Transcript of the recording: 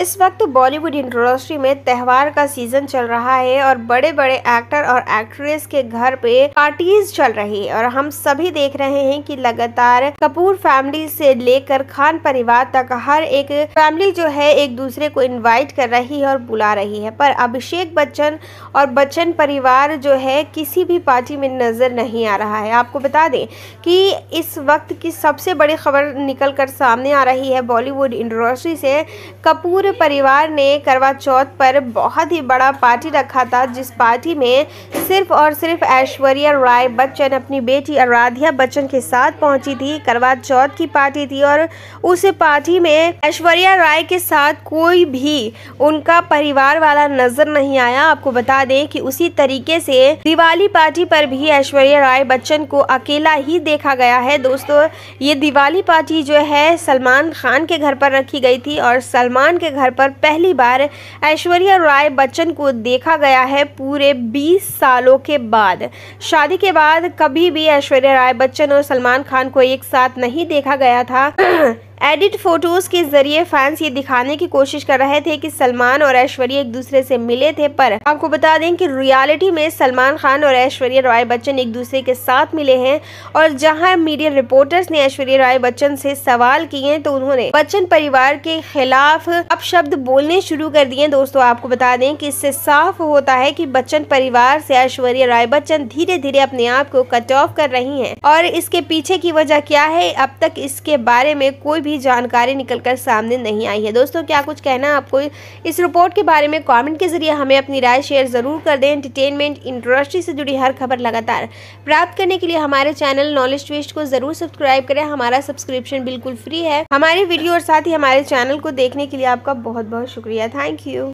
इस वक्त तो बॉलीवुड इंडस्ट्री में त्यौहार का सीजन चल रहा है और बड़े बड़े एक्टर और एक्ट्रेस के घर पे पार्टीज चल रही है और हम सभी देख रहे हैं कि लगातार कपूर फैमिली से लेकर खान परिवार तक हर एक फैमिली जो है एक दूसरे को इनवाइट कर रही है और बुला रही है पर अभिषेक बच्चन और बच्चन परिवार जो है किसी भी पार्टी में नजर नहीं आ रहा है आपको बता दें कि इस वक्त की सबसे बड़ी खबर निकल कर सामने आ रही है बॉलीवुड इंडस्ट्री से कपूर सिंह परिवार ने करवा चौथ पर बहुत ही बड़ा पार्टी रखा था जिस पार्टी में सिर्फ और सिर्फ ऐश्वर्या राय बच्चन अपनी बेटी आराध्या बच्चन के साथ पहुंची थी करवा चौथ की पार्टी थी और उस पार्टी में ऐश्वर्या राय के साथ कोई भी उनका परिवार वाला नजर नहीं आया आपको बता दें कि उसी तरीके से दिवाली पार्टी पर भी ऐश्वर्या राय बच्चन को अकेला ही देखा गया है दोस्तों ये दिवाली पार्टी जो है सलमान खान के घर पर रखी गई थी और सलमान के घर घर पर पहली बार ऐश्वर्या राय बच्चन को देखा गया है पूरे 20 सालों के बाद शादी के बाद कभी भी ऐश्वर्या राय बच्चन और सलमान खान को एक साथ नहीं देखा गया था एडिट फोटोज़ के जरिए फैंस ये दिखाने की कोशिश कर रहे थे कि सलमान और ऐश्वर्या एक दूसरे से मिले थे पर आपको बता दें कि रियलिटी में सलमान खान और ऐश्वर्या राय बच्चन एक दूसरे के साथ मिले हैं और जहां मीडिया रिपोर्टर्स ने ऐश्वर्या राय बच्चन से सवाल किए तो उन्होंने बच्चन परिवार के खिलाफ अब शब्द बोलने शुरू कर दिए दोस्तों आपको बता दें कि इससे साफ होता है कि बच्चन परिवार से ऐश्वर्या राय बच्चन धीरे धीरे अपने आप को कट ऑफ कर रही है और इसके पीछे की वजह क्या है अब तक इसके बारे में कोई भी भी जानकारी निकलकर सामने नहीं आई है दोस्तों क्या कुछ कहना आपको इस रिपोर्ट के बारे में कॉमेंट के जरिए हमें अपनी राय शेयर ज़रूर कर दें एंटरटेनमेंट इंडस्ट्री से जुड़ी हर खबर लगातार प्राप्त करने के लिए हमारे चैनल नॉलेज ट्विस्ट को ज़रूर सब्सक्राइब करें हमारा सब्सक्रिप्शन बिल्कुल फ्री है हमारी वीडियो और साथ ही हमारे चैनल को देखने के लिए आपका बहुत बहुत शुक्रिया थैंक यू